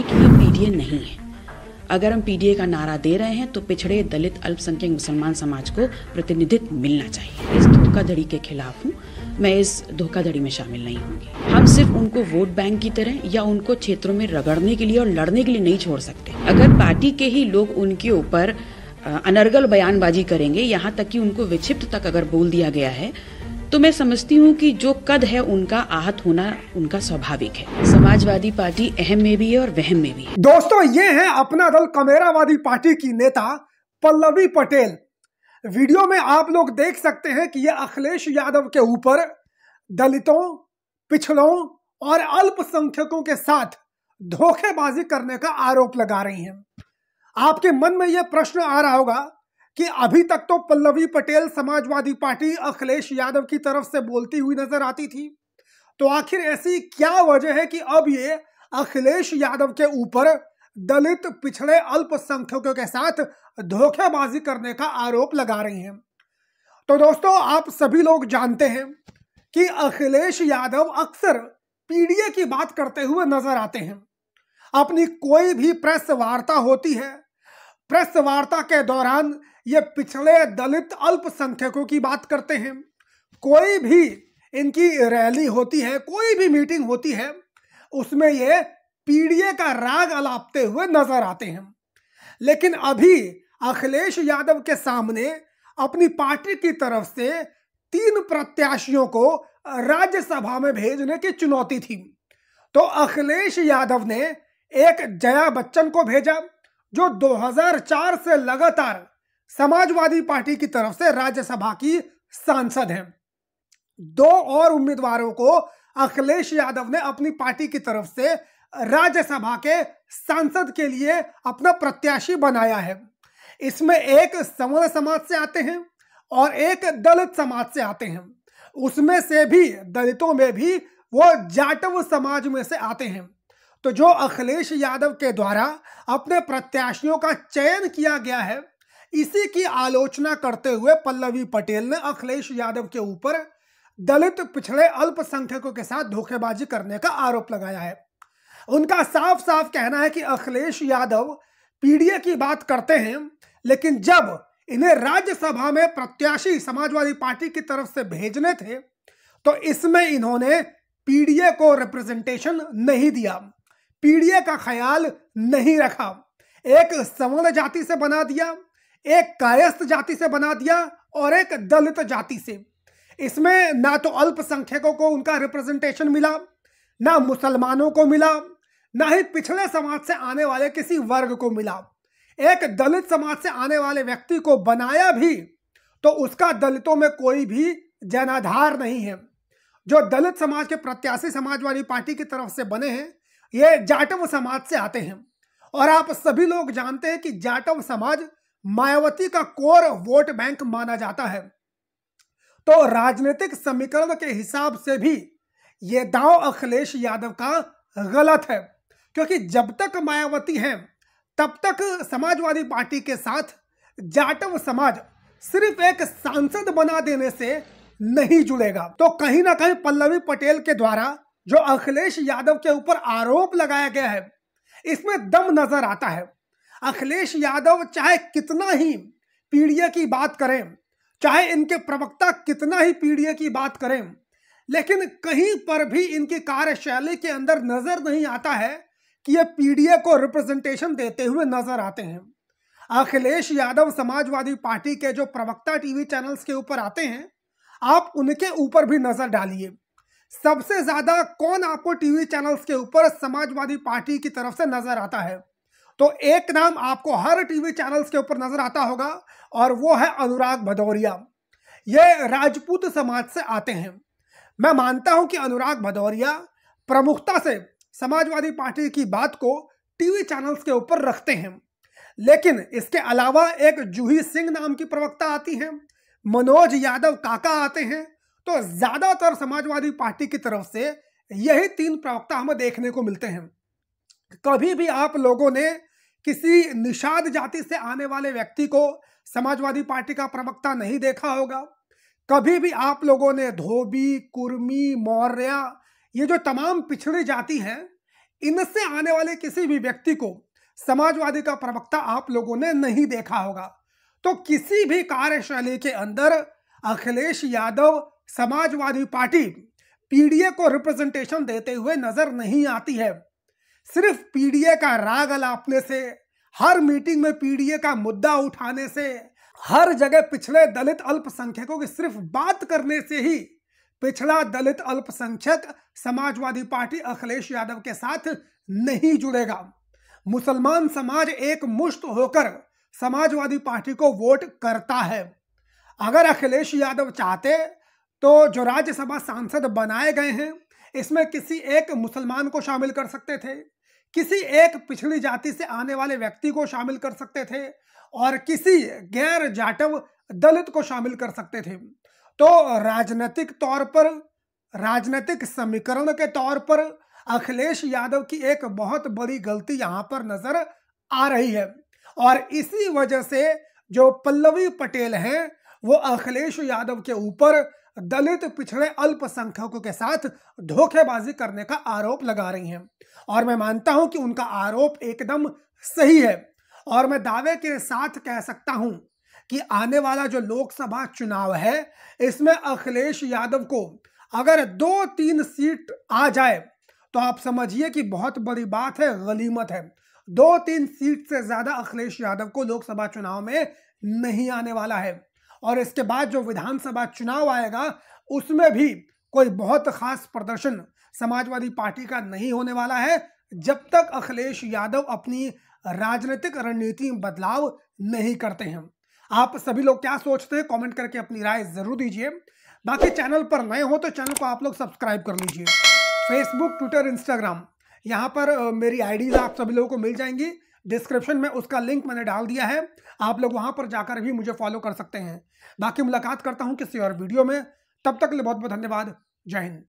हम पीडीए नहीं है अगर हम पीडीए का नारा दे रहे हैं तो पिछड़े दलित अल्पसंख्यक मुसलमान समाज को प्रतिनिधित्व मिलना चाहिए इस धोखाधड़ी के खिलाफ हूँ मैं इस धोखाधड़ी में शामिल नहीं होंगी हम सिर्फ उनको वोट बैंक की तरह या उनको क्षेत्रों में रगड़ने के लिए और लड़ने के लिए नहीं छोड़ सकते अगर पार्टी के ही लोग उनके ऊपर अनर्गल बयानबाजी करेंगे यहाँ तक कि उनको विक्षिप्त तक अगर बोल दिया गया है तो मैं समझती हूँ कि जो कद है उनका आहत होना उनका स्वाभाविक है समाजवादी पार्टी अहम में भी है और वहम में भी है दोस्तों ये है अपना दल कमेरावादी पार्टी की नेता पल्लवी पटेल वीडियो में आप लोग देख सकते हैं कि ये अखिलेश यादव के ऊपर दलितों पिछड़ों और अल्पसंख्यकों के साथ धोखेबाजी करने का आरोप लगा रही हैं आपके मन में यह प्रश्न आ रहा होगा कि अभी तक तो पल्लवी पटेल समाजवादी पार्टी अखिलेश यादव की तरफ से बोलती हुई नजर आती थी तो आखिर ऐसी क्या वजह है कि अब ये अखिलेश यादव के ऊपर दलित पिछड़े अल्पसंख्यकों के साथ धोखेबाजी करने का आरोप लगा रही हैं तो दोस्तों आप सभी लोग जानते हैं कि अखिलेश यादव अक्सर पीडीए की बात करते हुए नजर आते हैं अपनी कोई भी प्रेस वार्ता होती है प्रेस वार्ता के दौरान ये पिछड़े दलित अल्पसंख्यकों की बात करते हैं कोई भी इनकी रैली होती है कोई भी मीटिंग होती है उसमें ये पीडीए का राग अलापते हुए नजर आते हैं लेकिन अभी अखिलेश यादव के सामने अपनी पार्टी की तरफ से तीन प्रत्याशियों को राज्यसभा में भेजने की चुनौती थी तो अखिलेश यादव ने एक जया बच्चन को भेजा जो 2004 से लगातार समाजवादी पार्टी की तरफ से राज्यसभा की सांसद हैं दो और उम्मीदवारों को अखिलेश यादव ने अपनी पार्टी की तरफ से राज्यसभा के सांसद के लिए अपना प्रत्याशी बनाया है इसमें एक सवर्ण समाज से आते हैं और एक दलित समाज से आते हैं उसमें से भी दलितों में भी वो जाटव समाज में से आते हैं तो जो अखिलेश यादव के द्वारा अपने प्रत्याशियों का चयन किया गया है इसी की आलोचना करते हुए पल्लवी पटेल ने अखिलेश यादव के ऊपर दलित पिछड़े अल्पसंख्यकों के साथ धोखेबाजी करने का आरोप लगाया है उनका साफ साफ कहना है कि अखिलेश यादव पीडीए की बात करते हैं लेकिन जब इन्हें राज्यसभा में प्रत्याशी समाजवादी पार्टी की तरफ से भेजने थे तो इसमें इन्होंने पीडीए को रिप्रेजेंटेशन नहीं दिया पीडीए का ख्याल नहीं रखा एक सवर्ण जाति से बना दिया एक कायस्थ जाति से बना दिया और एक दलित जाति से इसमें ना तो अल्पसंख्यकों को उनका रिप्रेजेंटेशन मिला ना मुसलमानों को मिला ना ही पिछड़े समाज से आने वाले किसी वर्ग को मिला एक दलित समाज से आने वाले व्यक्ति को बनाया भी तो उसका दलितों में कोई भी जनाधार नहीं है जो दलित समाज के प्रत्याशी समाजवादी पार्टी की तरफ से बने हैं ये जाटव समाज से आते हैं और आप सभी लोग जानते हैं कि जाटव समाज मायावती का कोर वोट बैंक माना जाता है तो राजनीतिक समीकरण के हिसाब से भी ये दाव अखिलेश यादव का गलत है क्योंकि जब तक मायावती हैं तब तक समाजवादी पार्टी के साथ जाटव समाज सिर्फ एक सांसद बना देने से नहीं जुड़ेगा तो कहीं ना कहीं पल्लवी पटेल के द्वारा जो अखिलेश यादव के ऊपर आरोप लगाया गया है इसमें दम नजर आता है अखिलेश यादव चाहे कितना ही पीढ़िया की बात करें चाहे इनके प्रवक्ता कितना ही पीढ़िया की बात करें लेकिन कहीं पर भी इनकी कार्यशैली के अंदर नजर नहीं आता है कि ये पीडीए को रिप्रेजेंटेशन देते हुए नजर आते हैं अखिलेश यादव समाजवादी पार्टी के जो प्रवक्ता टीवी चैनल्स के ऊपर आते हैं आप उनके ऊपर भी नजर डालिए सबसे ज्यादा कौन आपको टीवी चैनल्स के ऊपर समाजवादी पार्टी की तरफ से नजर आता है तो एक नाम आपको हर टीवी चैनल्स के ऊपर नजर आता होगा और वो है अनुराग भदौरिया ये राजपूत समाज से आते हैं मैं मानता हूं कि अनुराग भदौरिया प्रमुखता से समाजवादी पार्टी की बात को टीवी चैनल्स के ऊपर रखते हैं लेकिन इसके अलावा एक जूही सिंह नाम की प्रवक्ता आती है मनोज यादव काका आते हैं तो ज्यादातर समाजवादी पार्टी की तरफ से यही तीन प्रवक्ता हमें देखने को मिलते हैं कभी भी आप लोगों ने किसी निषाद जाति से आने वाले व्यक्ति को समाजवादी पार्टी का प्रवक्ता नहीं देखा होगा कभी भी आप लोगों ने धोबी कुर्मी मौर्या ये जो तमाम पिछड़ी जाति हैं इनसे आने वाले किसी भी व्यक्ति को समाजवादी का प्रवक्ता आप लोगों ने नहीं देखा होगा तो किसी भी कार्यशैली के अंदर अखिलेश यादव समाजवादी पार्टी पीडीए को रिप्रेजेंटेशन देते हुए नजर नहीं आती है सिर्फ पीडीए का राग अलापने से हर मीटिंग में पीडीए का मुद्दा उठाने से हर जगह पिछड़े दलित अल्पसंख्यकों की सिर्फ बात करने से ही पिछड़ा दलित अल्पसंख्यक समाजवादी पार्टी अखिलेश यादव के साथ नहीं जुड़ेगा मुसलमान समाज एक मुश्त होकर समाजवादी पार्टी को वोट करता है अगर अखिलेश यादव चाहते तो जो राज्यसभा सांसद बनाए गए हैं इसमें किसी एक मुसलमान को शामिल कर सकते थे किसी एक पिछड़ी जाति से आने वाले व्यक्ति को शामिल कर सकते थे और किसी गैर जाटव दलित को शामिल कर सकते थे तो राजनीतिक तौर पर राजनीतिक समीकरण के तौर पर अखिलेश यादव की एक बहुत बड़ी गलती यहां पर नजर आ रही है और इसी वजह से जो पल्लवी पटेल हैं वो अखिलेश यादव के ऊपर दलित पिछड़े अल्पसंख्यकों के साथ धोखेबाजी करने का आरोप लगा रही हैं और मैं मानता हूं कि उनका आरोप एकदम सही है और मैं दावे के साथ कह सकता हूं कि आने वाला जो लोकसभा चुनाव है इसमें अखिलेश यादव को अगर दो तीन सीट आ जाए तो आप समझिए कि बहुत बड़ी बात है गलीमत है दो तीन सीट से ज्यादा अखिलेश यादव को लोकसभा चुनाव में नहीं आने वाला है और इसके बाद जो विधानसभा चुनाव आएगा उसमें भी कोई बहुत खास प्रदर्शन समाजवादी पार्टी का नहीं होने वाला है जब तक अखिलेश यादव अपनी राजनीतिक रणनीति में बदलाव नहीं करते हैं आप सभी लोग क्या सोचते हैं कमेंट करके अपनी राय जरूर दीजिए बाकी चैनल पर नए हो तो चैनल को आप लोग सब्सक्राइब कर लीजिए फेसबुक ट्विटर इंस्टाग्राम यहाँ पर मेरी आईडीज आप सभी लोगों को मिल जाएंगी डिस्क्रिप्शन में उसका लिंक मैंने डाल दिया है आप लोग वहाँ पर जाकर भी मुझे फॉलो कर सकते हैं बाकी मुलाकात करता हूँ किसी और वीडियो में तब तक के लिए बहुत बहुत धन्यवाद जय हिंद